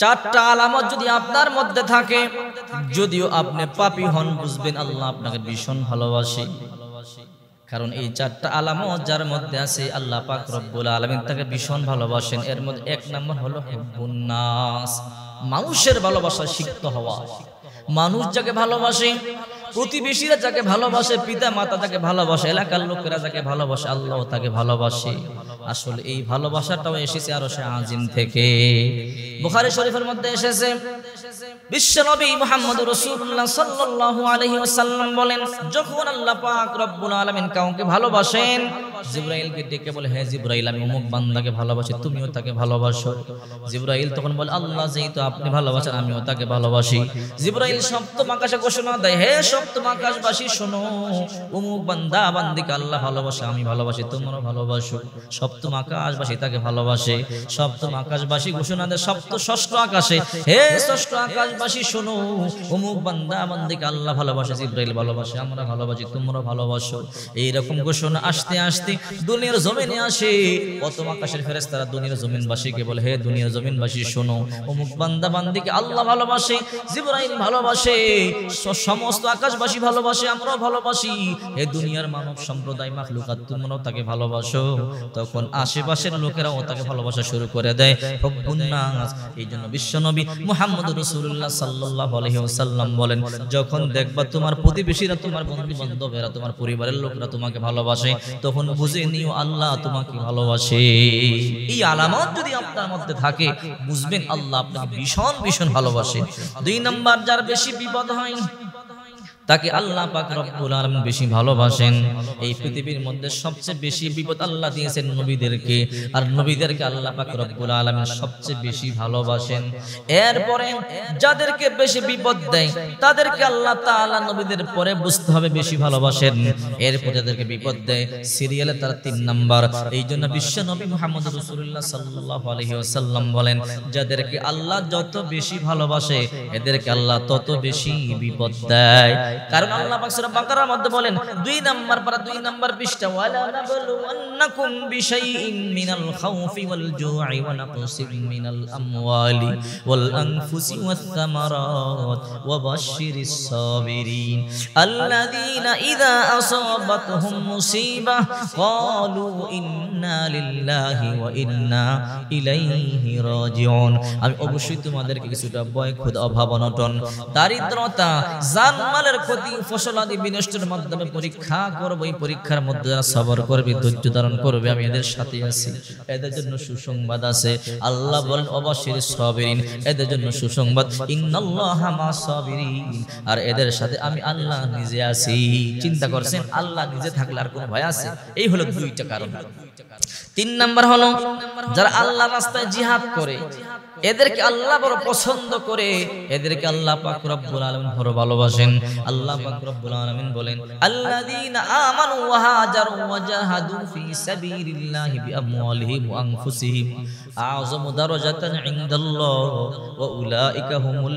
চারটা আলামত যদি আপনার মধ্যে থাকে যদিও আপনি পাপি হন বুঝবেন আল্লাহ আপনাকে ভীষণ ভালোবাসে কারণ এই চারটা আলামত যার মধ্যে আছে আল্লাহ পাক রব্বুল আলমিন তাকে ভীষণ ভালোবাসেন এর মধ্যে এক নম্বর হলো নাস মানুষের ভালোবাসা সিক্ত হওয়া মানুষ যাকে ভালোবাসে প্রতিবেশীরা যাকে ভালোবাসে পিতা মাতা যাকে ভালোবাসে এলাকার লোকেরা যাকে ভালোবাসে আল্লাহ তাকে ভালোবাসে আসলে এই ভালোবাসাটাও এসেছে আরো সে আজিম থেকে বুখারী শরীফের মধ্যে এসেছে বিশ্বনবী মুহাম্মদ রাসূলুল্লাহ সাল্লাল্লাহু আলাইহি ওয়াসাল্লাম বলেন যখন আল্লাহ পাক রব্বুল আলামিন কাউকে ভালোবাসেন জিব্রাইলকে ডেকে বলে হ্যাঁ জিব্রাইল আমি অমুক বান্দাকে ভালোবাসি তুমিও তাকে ভালোবাসো জিব্রাইল তখন বলে আল্লাহ যেই তো আপনি ভালোবাসেন আমিও তাকে ভালোবাসি জিব্রাইল সপ্তম আকাশে ঘোষণা দেয় হে সপ্তম আকাশবাসী শোনো অমুক বান্দা বান্দিকে আল্লাহ ভালোবাসে আমি ভালোবাসি তোমরাও ভালোবাসো সপ্তম আকাশবাসী তাকে ভালোবাসে সপ্তম আকাশবাসী ঘোষণা দেয় সপ্ত ষষ্ঠ আকাশে হে ষষ্ঠ আকাশবাসী শোনো অমুক বান্দা বান্দিকে আল্লাহ ভালোবাসে জিব্রাইল ভালোবাসে আমরা ভালোবাসি তোমরা ভালোবাসো এইরকম ঘোষণা আসতে আসতে আসতে দুনিয়ার জমিনে আসে প্রথম আকাশের ফেরেস তারা দুনিয়ার জমিনবাসীকে বলে হে দুনিয়ার জমিনবাসী শোনো অমুক বান্দা বান্দিকে আল্লাহ ভালোবাসে জিব্রাহিম ভালোবাসে সমস্ত আকাশবাসী ভালোবাসে আমরাও ভালোবাসি হে দুনিয়ার মানব সম্প্রদায় মাখলুকাত তোমরাও তাকে ভালোবাসো তখন আশেপাশের লোকেরাও তাকে ভালোবাসা শুরু করে দেয় হকুন্নাস এই জন্য বিশ্বনবী মোহাম্মদ রসুল্লাহ সাল্লাহ আলহিউসাল্লাম বলেন যখন দেখবা তোমার প্রতিবেশীরা তোমার বন্ধু বান্ধবেরা তোমার পরিবারের লোকরা তোমাকে ভালোবাসে তখন বুঝে নিও আল্লাহ তোমাকে ভালোবাসে এই আলামত যদি আপনার মধ্যে থাকে বুঝবেন আল্লাহ আপনার ভীষণ ভীষণ ভালোবাসে দুই নম্বর যার বেশি বিপদ হয় তাকে আল্লাহ পাক রব্বুল আলামিন বেশি ভালোবাসেন এই পৃথিবীর মধ্যে সবচেয়ে বেশি বিপদ আল্লাহ দিয়েছেন নবীদেরকে আর নবীদেরকে আল্লাহ পাক রব্বুল আলামিন সবচেয়ে বেশি ভালোবাসেন এরপরে যাদেরকে বেশি বিপদ দেয় তাদেরকে আল্লাহ তাআলা নবীদের পরে বুঝতে হবে বেশি ভালোবাসেন এরপর যাদেরকে বিপদ দেয় সিরিয়ালে তারা তিন নাম্বার এই জন্য বিশ্ব নবী মুহাম্মদ রাসূলুল্লাহ সাল্লাল্লাহু আলাইহি ওয়াসাল্লাম বলেন যাদেরকে আল্লাহ যত বেশি ভালোবাসে এদেরকে আল্লাহ তত বেশি বিপদ দেয় কারণ আল্লাহ পাক সূরা বাকারার মধ্যে বলেন দুই নাম্বার পারা দুই নাম্বার পৃষ্ঠা ওয়ালা নাবলুন্নাকুম বিশাইইন মিনাল খাউফি ওয়াল জুআই ওয়া নাকসিম মিনাল আমওয়ালি ওয়াল আনফুসি ওয়াস সামারাত ওয়া বাশশিরিস সাবিরিন আল্লাযীনা ইযা আসাবাতহুম মুসিবাহ ক্বালু ইন্না লিল্লাহি ওয়া ইন্না ইলাইহি রাজিউন আমি অবশ্যই তোমাদেরকে কিছুটা ভয় খুদ অভাব অনটন দারিদ্রতা জানমালের ক্ষতি ফসলাদি বিনষ্টের মাধ্যমে পরীক্ষা করবো এই পরীক্ষার মধ্যে যারা সবর করবে ধৈর্য ধারণ করবে আমি এদের সাথে আছি এদের জন্য সুসংবাদ আছে আল্লাহ বলেন অবশ্যই সবেরিন এদের জন্য সুসংবাদ আর এদের সাথে আমি আল্লাহ নিজে আছি চিন্তা করছেন আল্লাহ নিজে থাকলে আর কোনো ভয় আছে এই হলো দুইটা কারণ তিন নাম্বার হলো যারা আল্লাহ রাস্তায় জিহাদ করে এদেরকে আল্লাহ বড় পছন্দ করে এদেরকে আল্লাহ পাক রব্বুল আলামিন বড় ভালোবাসেন আল্লাহ পাক রব্বুল আলামিন বলেন আল্লাযীনা আমানু ওয়া হাজারু ওয়া জাহাদু ফি সাবিলিল্লাহি বিআমওয়ালিহিম ওয়া আনফুসিহিম আযমু দারাজাতান ইনদাল্লাহ ওয়া উলাইকা হুমুল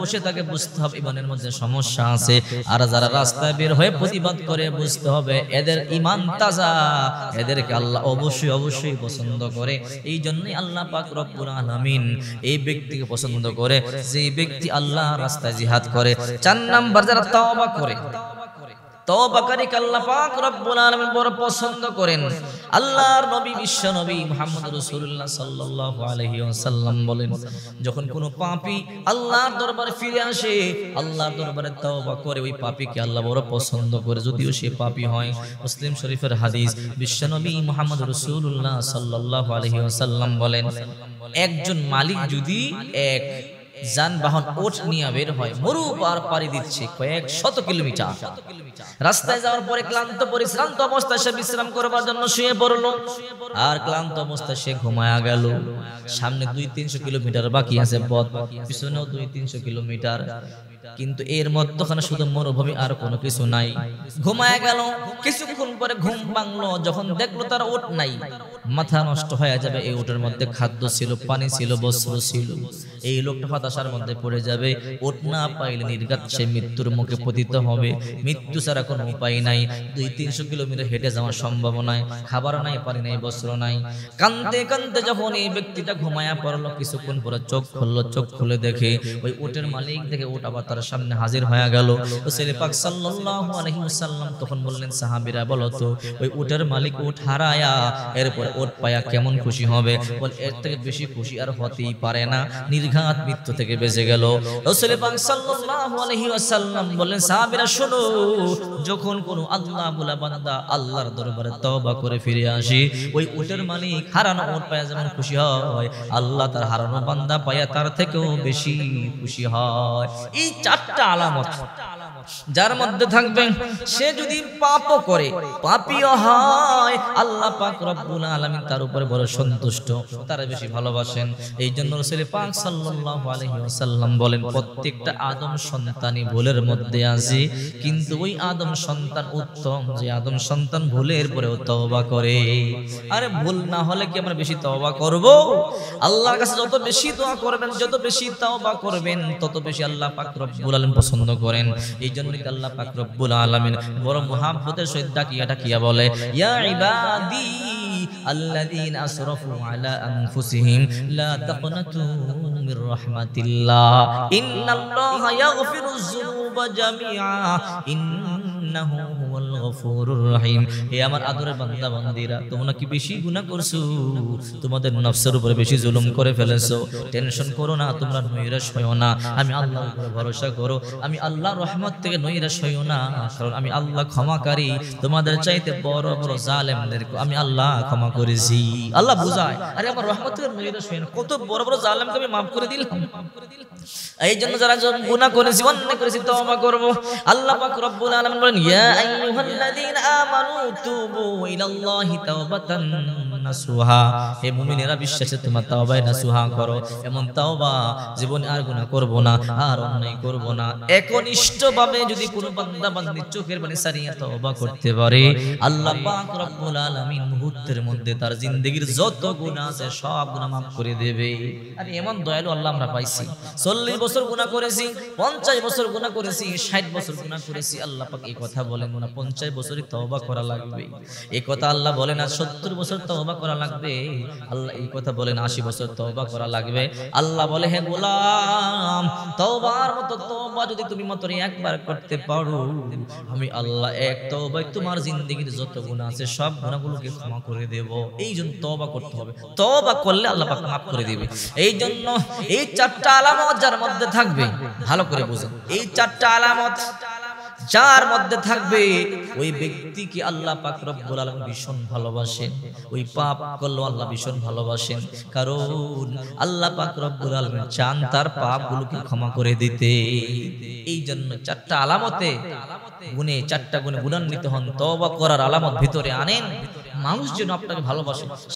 বসে থাকে বুঝতে হবে ইমানের মধ্যে সমস্যা আছে আর যারা রাস্তায় বের হয়ে প্রতিবাদ করে বুঝতে হবে এদের ইমান তাজা এদেরকে আল্লাহ অবশ্যই অবশ্যই পছন্দ করে এই জন্যই আল্লাহ পাক রব্বুল আলামিন এই ব্যক্তিকে পছন্দ করে যে ব্যক্তি আল্লাহ রাস্তায় জিহাদ করে চার নাম্বার যারা তাওবা করে তওবাকারী আল্লাহ পাক রব্বুল আলামিন বড় পছন্দ করেন আল্লাহর নবী বিশ্ব নবী মোহাম্মদ রসুল্লাহ সাল্লাহ আলহিউসাল্লাম বলেন যখন কোন পাপি আল্লাহর দরবারে ফিরে আসে আল্লাহর দরবারে তওবা করে ওই পাপিকে আল্লাহ বড় পছন্দ করে যদিও সে পাপি হয় মুসলিম শরীফের হাদিস বিশ্ব নবী মোহাম্মদ রসুল্লাহ সাল্লাহ আলহিউসাল্লাম বলেন একজন মালিক যদি এক যানবাহন ওট নিয়ে বের হয় মরু পার পাড়ি দিচ্ছে কয়েক শত কিলোমিটার রাস্তায় যাওয়ার পরে ক্লান্ত পরিশ্রান্ত অবস্থায় সে বিশ্রাম করবার জন্য শুয়ে পড়লো আর ক্লান্ত অবস্থায় সে ঘুমায়া গেল সামনে দুই তিনশো কিলোমিটার বাকি আছে পথ পিছনেও দুই তিনশো কিলোমিটার কিন্তু এর মধ্যখানে শুধু মরুভূমি আর কোনো কিছু নাই ঘুমায় গেল কিছুক্ষণ পরে ঘুম ভাঙলো যখন দেখলো তার ওট নাই মাথা নষ্ট হয়ে যাবে এই ওটের মধ্যে খাদ্য ছিল পানি ছিল বস্ত্র ছিল এই লোকটা হতাশার মধ্যে পড়ে যাবে ওট না পাইলে নির্গাত সে মৃত্যুর মুখে পতিত হবে মৃত্যু ছাড়া কোনো উপায় নাই দুই তিনশো কিলোমিটার হেঁটে যাওয়ার সম্ভাবনায় খাবার নাই পানি নাই বস্ত্র নাই কানতে কানতে যখন এই ব্যক্তিটা ঘুমায়া পড়লো কিছুক্ষণ পরে চোখ খুললো চোখ খুলে দেখে ওই ওটের মালিক দেখে ওট আবার তার সামনে হাজির হয়ে গেল হুসেন পাক সাল্লাল্লাহু তখন বললেন সাহাবিরা বলতো ওই উটের মালিক উঠ হারায়া এরপর উট পায়া কেমন খুশি হবে বল এর থেকে বেশি খুশি আর হতেই পারে না নির্ঘাত মৃত্যু থেকে বেঁচে গেল হুসেন পাক সাল্লাল্লাহু বললেন সাহাবিরা শোনো যখন কোন আল্লাহ বলা বান্দা আল্লাহর দরবারে তওবা করে ফিরে আসি ওই উটের মালিক হারানো উট পায়া যেমন খুশি হয় আল্লাহ তার হারানো বান্দা পায়া তার থেকেও বেশি খুশি হয় এই চারটা আলামত যার মধ্যে থাকবে সে যদি পাপও করে পাপিও হয় আল্লাহ পাক রব্বুল আলামিন তার উপরে বড় সন্তুষ্ট তার বেশি ভালোবাসেন এই জন্য রসুল পাক সাল্লাল্লাহু আলাইহি ওয়াসাল্লাম বলেন প্রত্যেকটা আদম সন্তানই ভুলের মধ্যে আছে কিন্তু ওই আদম সন্তান উত্তম যে আদম সন্তান ভুলের পরেও তওবা করে আরে ভুল না হলে কি আমরা বেশি তওবা করব আল্লাহর কাছে যত বেশি দোয়া করবেন যত বেশি তওবা করবেন তত বেশি আল্লাহ পাক রব্বুল আলামিন পছন্দ করেন এই জন্য আল্লাহ পাক রব্বুল আলামিন বড় মুহাব্বতের সহিত ডাকিয়া ডাকিয়া বলে ইয়া ইবাদি الذين أسرفوا على أنفسهم لا تقنطوا من رحمة الله إن الله يغفر الذنوب جميعا إن ইন্নাহু হুয়াল গফুরুর রহিম হে আমার আদরের বান্দা বান্দিরা তোমরা কি বেশি গুনাহ করছো তোমাদের নফসের উপরে বেশি জুলুম করে ফেলেছো টেনশন করো না তোমরা নৈরাশ হইও না আমি আল্লাহর উপরে ভরসা করো আমি আল্লাহ রহমত থেকে নৈরাশ হইও না কারণ আমি আল্লাহ ক্ষমাকারী তোমাদের চাইতে বড় বড় জালেমদেরকে আমি আল্লাহ ক্ষমা করেছি আল্লাহ বুঝায় আরে আমার রহমত থেকে নৈরাশ হইও না কত বড় বড় জালেমকে আমি মাফ করে দিলাম এই জন্য যারা গুনাহ করেছি অন্যায় করেছি তওবা করব আল্লাহ পাক রব্বুল আলামিন বলেন ইয়া আইয়ুহাল্লাযীনা আমানু তুবু ইলাল্লাহি তাওবাতান নাসুহা হে মুমিনেরা বিশ্বাসে তোমার তাওবায় নাসুহা করো এমন তাওবা জীবনে আর গুনাহ করব না আর অন্যায় করব না একনিষ্ঠভাবে যদি কোনো বান্দা বান্দির চোখের পানি সারিয়া তওবা করতে পারে আল্লাহ পাক রব্বুল আলামিন মুহূর্তের মধ্যে তার জিন্দেগির যত গুনাহ আছে সব গুনাহ maaf করে দেবে আর এমন দয়ালু আল্লাহ আমরা পাইছি 40 বছর গুনাহ করেছি 50 বছর গুনাহ করেছি 60 বছর গুনাহ করেছি আল্লাহ পাক এই কথা বলেন না 50 বছরই তওবা করা লাগবে এই কথা আল্লাহ বলেন আর 70 বছর তওবা করা লাগবে আল্লাহ এই কথা বলেন আশি বছর তওবা করা লাগবে আল্লাহ বলে হে গোলাম তওবার মতো তওবা যদি তুমি মতন একবার করতে পারো আমি আল্লাহ এক তওবাই তোমার জিন্দগির যত গুণ আছে সব গুনাহগুলোকে ক্ষমা করে দেব এই জন্য তওবা করতে হবে তওবা করলে আল্লাহ পাক মাফ করে দেবে এই জন্য এই চারটা আলামত যার মধ্যে থাকবে ভালো করে বুঝুন এই চারটা আলামত যার মধ্যে থাকবে ওই ব্যক্তিকে আল্লাহ পাক রব্বুল আলম ভীষণ ভালোবাসেন ওই পাপ করলো আল্লাহ ভীষণ ভালোবাসেন কারণ আল্লাহ পাক রব্বুল আলম চান তার পাপগুলোকে ক্ষমা করে দিতে এই জন্য চারটা আলামতে গুণে চারটা গুণে গুণান্বিত হন তবা করার আলামত ভিতরে আনেন মানুষ যেন আপনাকে ভালোবাসে